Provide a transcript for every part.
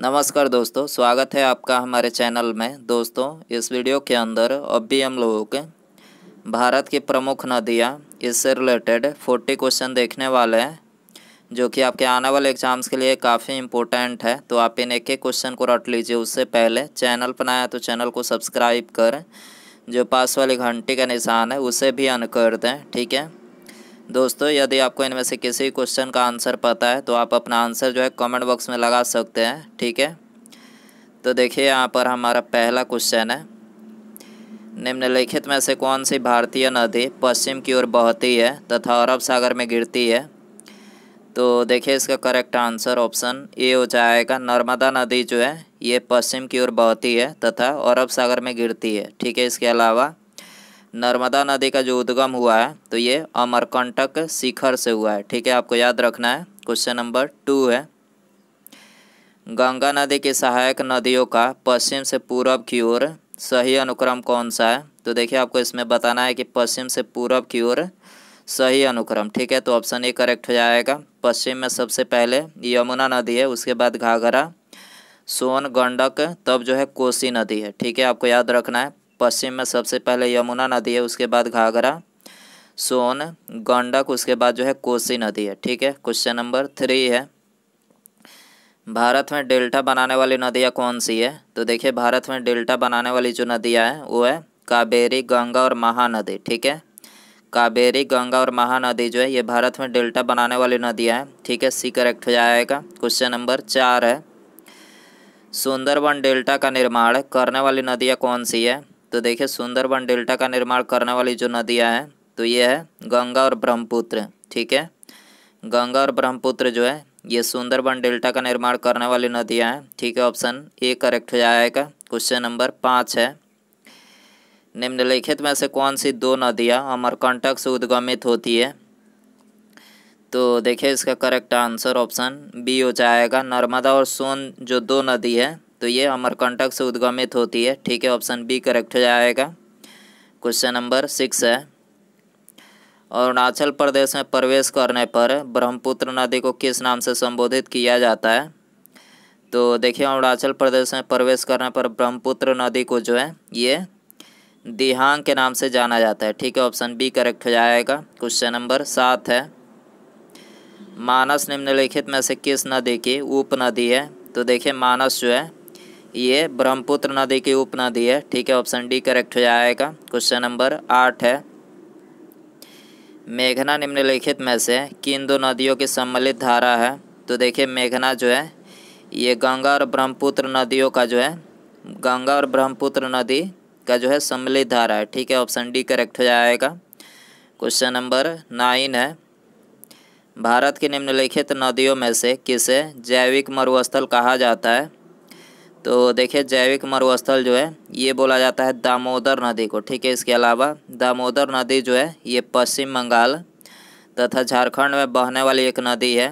नमस्कार दोस्तों स्वागत है आपका हमारे चैनल में दोस्तों इस वीडियो के अंदर अब भी हम लोगों के भारत की प्रमुख नदियाँ इससे रिलेटेड फोर्टी क्वेश्चन देखने वाले हैं जो कि आपके आने वाले एग्जाम्स के लिए काफ़ी इम्पोर्टेंट है तो आप इन एक एक क्वेश्चन को रट लीजिए उससे पहले चैनल पर आया तो चैनल को सब्सक्राइब करें जो पास वाली घंटी का निशान है उसे भी अन कर दें ठीक है दोस्तों यदि आपको इनमें से किसी क्वेश्चन का आंसर पता है तो आप अपना आंसर जो है कमेंट बॉक्स में लगा सकते हैं ठीक है तो देखिए यहाँ पर हमारा पहला क्वेश्चन है निम्नलिखित में से कौन सी भारतीय नदी पश्चिम की ओर बहती है तथा अरब सागर में गिरती है तो देखिए इसका करेक्ट आंसर ऑप्शन ए हो जाएगा नर्मदा नदी जो है ये पश्चिम की ओर बहती है तथा अरब सागर में गिरती है ठीक है इसके अलावा नर्मदा नदी का जो उद्गम हुआ है तो ये अमरकंटक शिखर से हुआ है ठीक है आपको याद रखना है क्वेश्चन नंबर टू है गंगा नदी की सहायक नदियों का पश्चिम से पूरब की ओर सही अनुक्रम कौन सा है तो देखिए आपको इसमें बताना है कि पश्चिम से पूरब की ओर सही अनुक्रम ठीक है तो ऑप्शन ए करेक्ट हो जाएगा पश्चिम में सबसे पहले यमुना नदी है उसके बाद घाघरा सोन गंडक तब जो है कोसी नदी है ठीक है आपको याद रखना है पश्चिम में सबसे पहले यमुना नदी है उसके बाद घाघरा सोन गंडक उसके बाद जो है कोसी नदी है ठीक है क्वेश्चन नंबर थ्री है भारत में डेल्टा बनाने वाली नदियाँ कौन सी है तो देखिए भारत में डेल्टा बनाने वाली जो नदियाँ हैं वो है कावेरी गंगा और महानदी ठीक है कावेरी गंगा और महानदी जो है ये भारत में डेल्टा बनाने वाली नदियाँ हैं ठीक है सी करेक्ट हो जाएगा क्वेश्चन नंबर चार है सुंदरवन डेल्टा का निर्माण करने वाली नदियाँ कौन सी है तो देखिए सुंदरबन डेल्टा का निर्माण करने वाली जो नदियाँ हैं तो ये है गंगा और ब्रह्मपुत्र ठीक है गंगा और ब्रह्मपुत्र जो है ये सुंदरबन डेल्टा का निर्माण करने वाली नदियाँ हैं ठीक है ऑप्शन ए करेक्ट हो जाएगा क्वेश्चन नंबर पाँच है निम्नलिखित में से कौन सी दो नदियाँ अमरकंटक से उद्गमित होती है तो देखिए इसका करेक्ट आंसर ऑप्शन बी हो जाएगा नर्मदा और सोन जो दो नदी है तो ये अमरकंटक से उद्गमित होती है ठीक है ऑप्शन बी करेक्ट हो जाएगा क्वेश्चन नंबर सिक्स है अरुणाचल प्रदेश में प्रवेश करने पर ब्रह्मपुत्र नदी को किस नाम से संबोधित किया जाता है तो देखिए अरुणाचल प्रदेश में प्रवेश करने पर ब्रह्मपुत्र नदी को जो है ये दिहांग के नाम से जाना जाता है ठीक है ऑप्शन बी करेक्ट हो जाएगा क्वेश्चन नंबर सात है मानस निम्नलिखित में से किस नदी की उप नदी है तो देखिए मानस जो है ये ब्रह्मपुत्र नदी की उपनदी है ठीक है ऑप्शन डी करेक्ट हो जाएगा क्वेश्चन नंबर आठ है मेघना निम्नलिखित में से किन दो नदियों की सम्मिलित धारा है तो देखिए मेघना जो है ये गंगा और ब्रह्मपुत्र नदियों का जो है गंगा और ब्रह्मपुत्र नदी का जो है सम्मिलित धारा है ठीक है ऑप्शन डी करेक्ट हो जाएगा क्वेश्चन नंबर नाइन है भारत की निम्नलिखित नदियों में से किसे जैविक मरुस्थल कहा जाता है तो देखिए जैविक मरुस्थल जो है ये बोला जाता है दामोदर नदी को ठीक है इसके अलावा दामोदर नदी जो है ये पश्चिम बंगाल तथा झारखंड में बहने वाली एक नदी है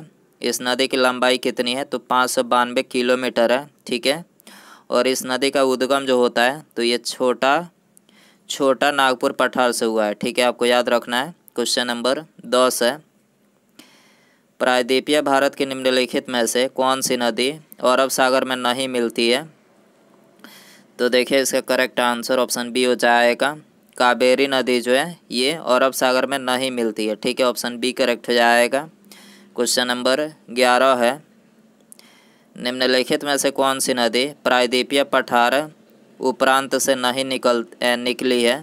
इस नदी की लंबाई कितनी है तो पाँच सौ बानवे किलोमीटर है ठीक है और इस नदी का उद्गम जो होता है तो ये छोटा छोटा नागपुर पठार से हुआ है ठीक है आपको याद रखना है क्वेश्चन नंबर दस है प्रायद्वीपीय भारत की निम्नलिखित में से कौन सी नदी अरब सागर में नहीं मिलती है तो देखिए इसका करेक्ट आंसर ऑप्शन बी हो जाएगा काबेरी नदी जो है ये अरब सागर में नहीं मिलती है ठीक है ऑप्शन बी करेक्ट हो जाएगा क्वेश्चन नंबर ग्यारह है निम्नलिखित में से कौन सी नदी प्रायद्वीपीय पठार उपरांत से नहीं निकल ए, निकली है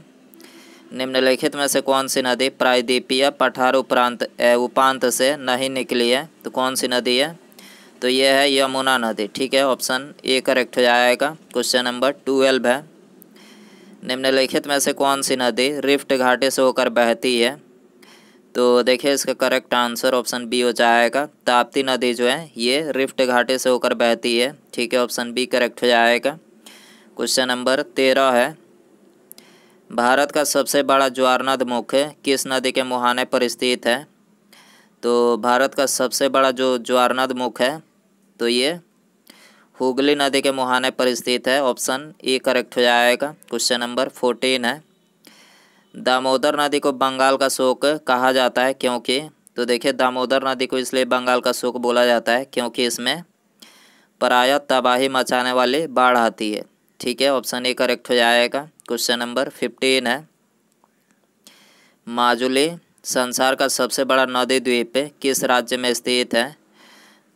निम्नलिखित में से कौन सी नदी प्रायद्वीपीय पठार उपरांत उपांत से नहीं निकली है तो कौन सी नदी है तो ये है यमुना नदी ठीक है ऑप्शन ए करेक्ट हो जाएगा क्वेश्चन नंबर ट्वेल्व है निम्नलिखित में से कौन सी नदी रिफ्ट घाटी से होकर बहती है तो देखिए इसका करेक्ट आंसर ऑप्शन बी हो जाएगा ताप्ती नदी जो है ये रिफ्ट घाटी से होकर बहती है ठीक है ऑप्शन बी करेक्ट हो जाएगा क्वेश्चन नंबर तेरह है भारत का सबसे बड़ा ज्वारनद मुख्य किस नदी के मुहाने पर स्थित है तो भारत का सबसे बड़ा जो ज्वारनद मुख है तो ये हुगली नदी के मुहाने पर स्थित है ऑप्शन ए करेक्ट हो जाएगा क्वेश्चन नंबर फोर्टीन है दामोदर नदी को बंगाल का शोक कहा जाता है क्योंकि तो देखिए दामोदर नदी को इसलिए बंगाल का शोक बोला जाता है क्योंकि इसमें परायत तबाही मचाने वाली बाढ़ आती है ठीक है ऑप्शन ए करेक्ट हो जाएगा क्वेश्चन नंबर फिफ्टीन है माजुली संसार का सबसे बड़ा नदी द्वीप किस राज्य में स्थित है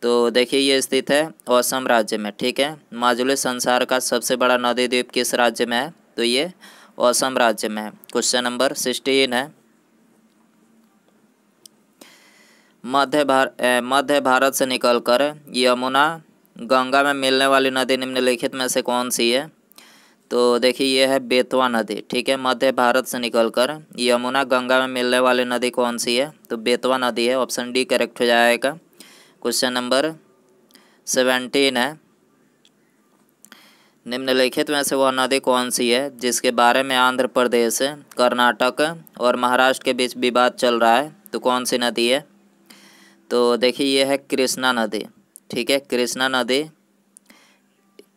तो देखिए ये स्थित है असम राज्य में ठीक है माजुली संसार का सबसे बड़ा नदी द्वीप किस राज्य में है तो ये असम राज्य में है क्वेश्चन नंबर सिक्सटीन है मध्य भार मध्य भारत से निकलकर यमुना गंगा में मिलने वाली नदी निम्नलिखित में से कौन सी है तो देखिए ये है बेतवा नदी ठीक है मध्य भारत से निकलकर यमुना गंगा में मिलने वाली नदी कौन सी है तो बेतवा नदी है ऑप्शन डी करेक्ट हो जाएगा क्वेश्चन नंबर सेवेंटीन है निम्नलिखित में से वह नदी कौन सी है जिसके बारे में आंध्र प्रदेश कर्नाटक और महाराष्ट्र के बीच विवाद चल रहा है तो कौन सी नदी है तो देखिए ये है कृष्णा नदी ठीक है कृष्णा नदी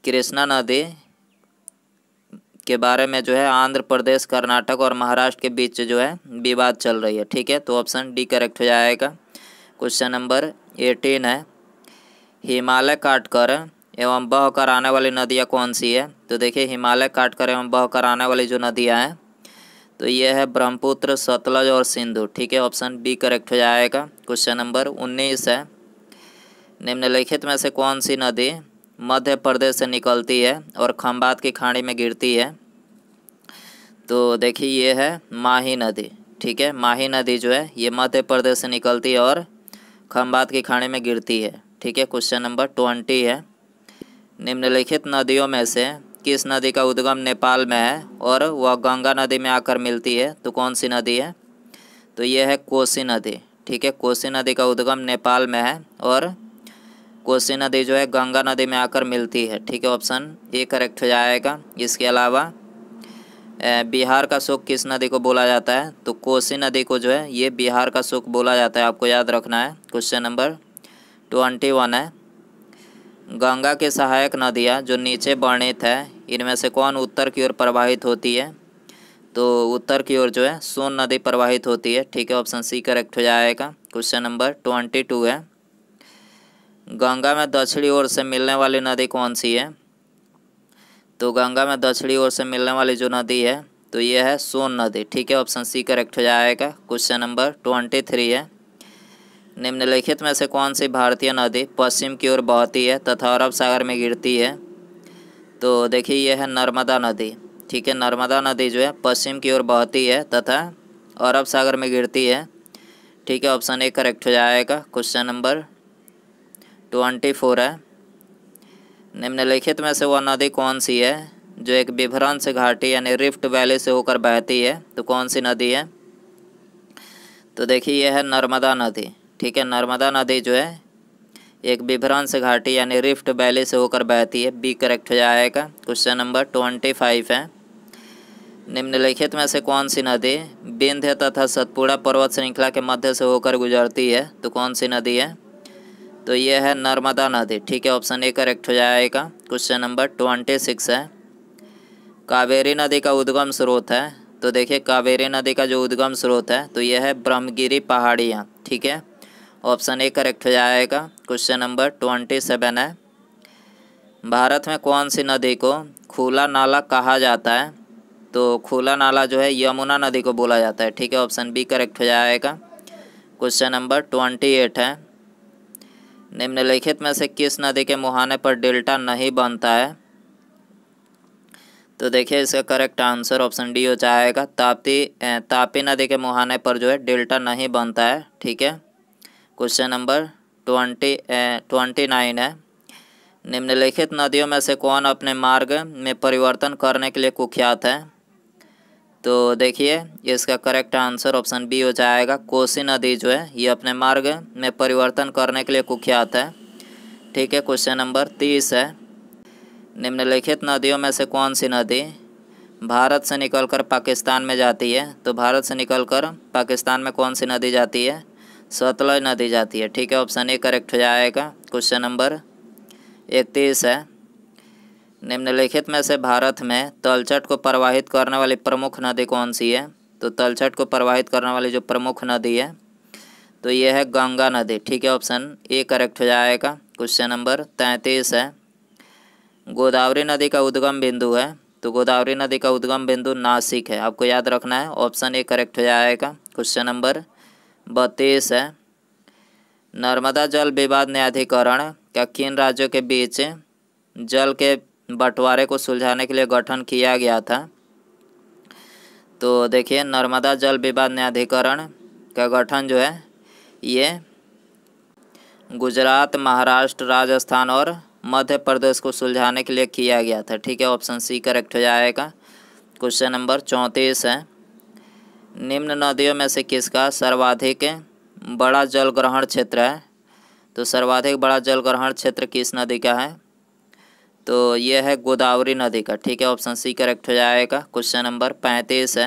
कृष्णा नदी के बारे में जो है आंध्र प्रदेश कर्नाटक और महाराष्ट्र के बीच जो है विवाद चल रही है ठीक है तो ऑप्शन डी करेक्ट हो जाएगा क्वेश्चन नंबर एटीन है हिमालय काट कर एवं बह कर आने वाली नदियाँ कौन सी है तो देखिए हिमालय काट कर एवं बह कर आने वाली जो नदियाँ हैं तो ये है ब्रह्मपुत्र सतलज और सिंधु ठीक है ऑप्शन बी करेक्ट हो जाएगा क्वेश्चन नंबर उन्नीस है निम्नलिखित में से कौन सी नदी मध्य प्रदेश से निकलती है और खम्बात की खाड़ी में गिरती है तो देखिए ये है माही नदी ठीक है माही नदी जो है ये मध्य प्रदेश से निकलती है और खम्बात की खाड़ी में गिरती है ठीक है क्वेश्चन नंबर ट्वेंटी है निम्नलिखित नदियों में से किस नदी का उद्गम नेपाल में है और वह गंगा नदी में आकर मिलती है तो कौन सी नदी है तो ये है कोसी नदी ठीक है कोसी नदी का उद्गम नेपाल में है और कोसी नदी जो है गंगा नदी में आकर मिलती है ठीक है ऑप्शन ए करेक्ट हो जाएगा इसके अलावा बिहार का शोक किस नदी को बोला जाता है तो कोसी नदी को जो है ये बिहार का शोक बोला जाता है आपको याद रखना है क्वेश्चन नंबर ट्वेंटी वन है गंगा के सहायक नदियाँ जो नीचे वर्णित है इनमें से कौन उत्तर की ओर प्रवाहित होती है तो उत्तर की ओर जो है सोन नदी प्रवाहित होती है ठीक है ऑप्शन सी करेक्ट हो जाएगा क्वेश्चन नंबर ट्वेंटी टू है गंगा में दक्षिणी ओर से मिलने वाली नदी कौन सी है तो गंगा में दक्षिणी ओर से मिलने वाली जो नदी है तो ये है सोन नदी ठीक है ऑप्शन सी करेक्ट हो जाएगा क्वेश्चन नंबर ट्वेंटी थ्री है निम्नलिखित में से कौन सी भारतीय नदी पश्चिम की ओर बहती है तथा अरब सागर में गिरती है तो देखिए यह है नर्मदा नदी ठीक है नर्मदा नदी जो है पश्चिम की ओर बहती है तथा अरब सागर में गिरती है ठीक है ऑप्शन ए करेक्ट हो जाएगा क्वेश्चन नंबर ट्वेंटी फोर है निम्नलिखित में से वह नदी कौन सी है जो एक से घाटी यानी रिफ्ट वैली से होकर बहती है तो कौन सी नदी है तो देखिए यह है नर्मदा नदी ठीक है नर्मदा नदी जो है एक से घाटी यानी रिफ्ट वैली से होकर बहती है बी करेक्ट हो जाएगा क्वेश्चन नंबर ट्वेंटी फाइव है निम्नलिखित में से कौन सी नदी बिंध्य तथा सतपुड़ा पर्वत श्रृंखला के मध्य से होकर गुजरती है तो कौन सी नदी है तो ये है नर्मदा नदी ठीक है ऑप्शन ए करेक्ट हो जाएगा क्वेश्चन नंबर ट्वेंटी सिक्स है कावेरी नदी का उद्गम स्रोत है तो देखिए कावेरी नदी का जो उद्गम स्रोत है तो यह है ब्रह्मगिरी पहाड़ियाँ ठीक है ऑप्शन ए करेक्ट हो जाएगा क्वेश्चन नंबर ट्वेंटी सेवन है भारत में कौन सी नदी को खुला नाला कहा जाता है तो खुला नाला जो है यमुना नदी को बोला जाता है ठीक है ऑप्शन बी करेक्ट हो जाएगा क्वेश्चन नंबर ट्वेंटी एट है निम्नलिखित में से किस नदी के मुहाने पर डेल्टा नहीं बनता है तो देखिए इसका करेक्ट आंसर ऑप्शन डी हो जाएगा ताप्ती तापी नदी के मुहाने पर जो है डेल्टा नहीं बनता है ठीक है question number twenty twenty nine है निम्नलिखित नदियों में से कौन अपने मार्ग में परिवर्तन करने के लिए कुख्यात है तो देखिए इसका करेक्ट आंसर ऑप्शन बी हो जाएगा कोसी नदी जो है ये अपने मार्ग में परिवर्तन करने के लिए कुख्यात है ठीक है क्वेश्चन नंबर तीस है निम्नलिखित नदियों में से कौन सी नदी भारत से निकलकर पाकिस्तान में जाती है तो भारत से निकलकर पाकिस्तान में कौन सी नदी जाती है सतलज नदी जाती है ठीक है ऑप्शन ए करेक्ट हो जाएगा क्वेश्चन नंबर इकतीस है निम्नलिखित में से भारत में तलछट को प्रवाहित करने वाली प्रमुख नदी कौन सी है तो तलछट को प्रवाहित करने वाली जो प्रमुख नदी है तो यह है गंगा नदी ठीक है ऑप्शन ए करेक्ट हो जाएगा क्वेश्चन नंबर तैंतीस है गोदावरी नदी का उद्गम बिंदु है तो गोदावरी नदी का उद्गम बिंदु नासिक है आपको याद रखना है ऑप्शन ए करेक्ट हो जाएगा क्वेश्चन नंबर बत्तीस है नर्मदा जल विवाद न्यायाधिकरण का किन राज्यों के बीच जल के बंटवारे को सुलझाने के लिए गठन किया गया था तो देखिए नर्मदा जल विवाद न्यायाधिकरण का गठन जो है ये गुजरात महाराष्ट्र राजस्थान और मध्य प्रदेश को सुलझाने के लिए किया गया था ठीक है ऑप्शन सी करेक्ट हो जाएगा क्वेश्चन नंबर चौंतीस है निम्न नदियों में से किसका सर्वाधिक बड़ा जल ग्रहण क्षेत्र है तो सर्वाधिक बड़ा जल ग्रहण क्षेत्र किस नदी का है तो ये है गोदावरी नदी का ठीक है ऑप्शन सी करेक्ट हो जाएगा क्वेश्चन नंबर पैंतीस है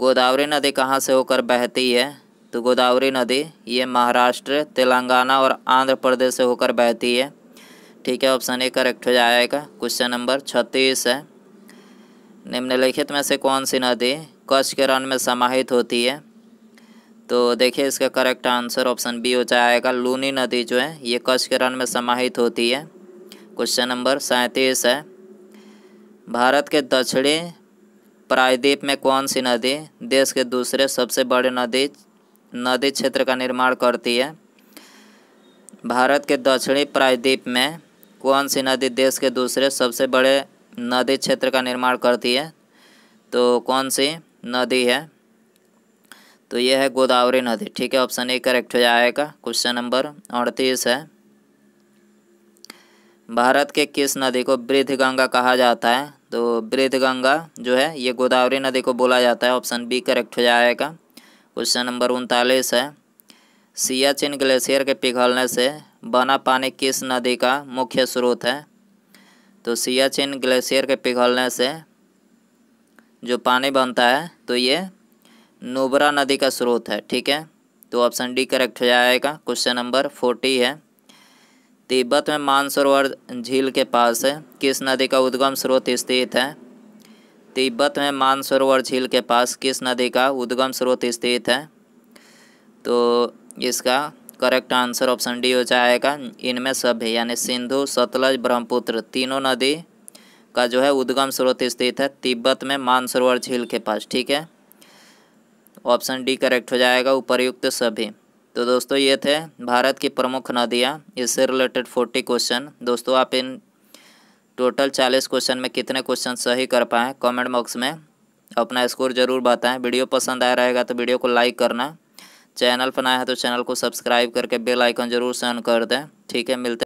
गोदावरी नदी कहाँ से होकर बहती है तो गोदावरी नदी ये महाराष्ट्र तेलंगाना और आंध्र प्रदेश से होकर बहती है ठीक है ऑप्शन ए करेक्ट हो जाएगा क्वेश्चन नंबर छत्तीस है निम्नलिखित में से कौन सी नदी कच्छ के रण में समाहित होती है तो देखिए इसका करेक्ट आंसर ऑप्शन बी हो जाएगा लूनी नदी जो है ये कच्छ के रण में समाहित होती है क्वेश्चन नंबर सैंतीस है भारत के दक्षिणी प्रायद्वीप में कौन सी नदी देश के दूसरे सबसे बड़े नदी नदी क्षेत्र का निर्माण करती है भारत के दक्षिणी प्रायद्वीप में कौन सी नदी देश के दूसरे सबसे बड़े नदी क्षेत्र का निर्माण करती है तो कौन सी नदी है तो यह है गोदावरी नदी ठीक है ऑप्शन ए करेक्ट हो जाएगा क्वेश्चन नंबर अड़तीस है भारत के किस नदी को वृद्ध गंगा कहा जाता है तो वृद्ध गंगा जो है ये गोदावरी नदी को बोला जाता है ऑप्शन बी करेक्ट हो जाएगा क्वेश्चन नंबर उनतालीस है सियाचिन ग्लेशियर के पिघलने से बना पानी किस नदी का मुख्य स्रोत है तो सियाचिन ग्लेशियर के पिघलने से जो पानी बनता है तो ये नोबरा नदी का स्रोत है ठीक है तो ऑप्शन डी करेक्ट हो जाएगा क्वेश्चन नंबर फोर्टी है तिब्बत में मानसरोवर झील के पास है किस नदी का उद्गम स्रोत स्थित है तिब्बत में मानसरोवर झील के पास किस नदी का उद्गम स्रोत स्थित है तो इसका करेक्ट आंसर ऑप्शन डी हो जाएगा इनमें सभी यानी सिंधु सतलज ब्रह्मपुत्र तीनों नदी का जो है उद्गम स्रोत स्थित है तिब्बत में मानसरोवर झील के पास ठीक है ऑप्शन डी करेक्ट हो जाएगा उपरयुक्त सभी तो दोस्तों ये थे भारत की प्रमुख नदियाँ इससे रिलेटेड फोर्टी क्वेश्चन दोस्तों आप इन टोटल चालीस क्वेश्चन में कितने क्वेश्चन सही कर पाएँ कमेंट बॉक्स में अपना स्कोर ज़रूर बताएं वीडियो पसंद आया रहेगा तो वीडियो को लाइक करना चैनल पर नया है तो चैनल को सब्सक्राइब करके बेल आइकन जरूर से ऑन कर दें ठीक है मिलते